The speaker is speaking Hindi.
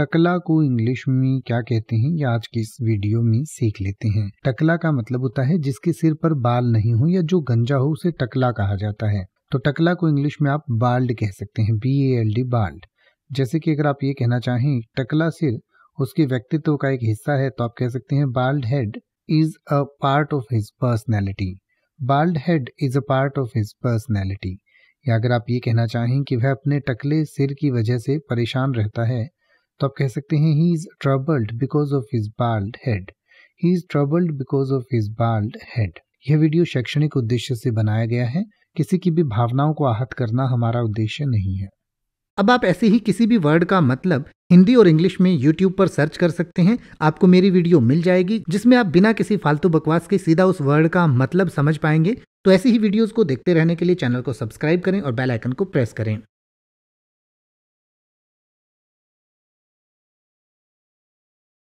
टकला को इंग्लिश में क्या कहते हैं या आज की इस वीडियो में सीख लेते हैं टकला का मतलब होता है जिसके सिर पर बाल नहीं हो या जो गंजा हो उसे टकला कहा जाता है तो टकला को इंग्लिश में आप बाल्ड कह सकते हैं B A L D bald जैसे कि अगर आप ये कहना चाहें टकला सिर उसके व्यक्तित्व का एक हिस्सा है तो आप कह सकते हैं bald head is a part of his personality bald head is a part of his personality या अगर आप ये कहना चाहें कि वह अपने टकले सिर की वजह से परेशान रहता है तो आप कह सकते हैं he is troubled because of his bald head he is troubled because of his bald head यह वीडियो शैक्षणिक उद्देश्य से बनाया गया है किसी की भी भावनाओं को आहत करना हमारा उद्देश्य नहीं है अब आप ऐसे ही किसी भी वर्ड का मतलब हिंदी और इंग्लिश में YouTube पर सर्च कर सकते हैं आपको मेरी वीडियो मिल जाएगी जिसमें आप बिना किसी फालतू बकवास के सीधा उस वर्ड का मतलब समझ पाएंगे तो ऐसी ही वीडियोस को देखते रहने के लिए चैनल को सब्सक्राइब करें और बेल आइकन को प्रेस करें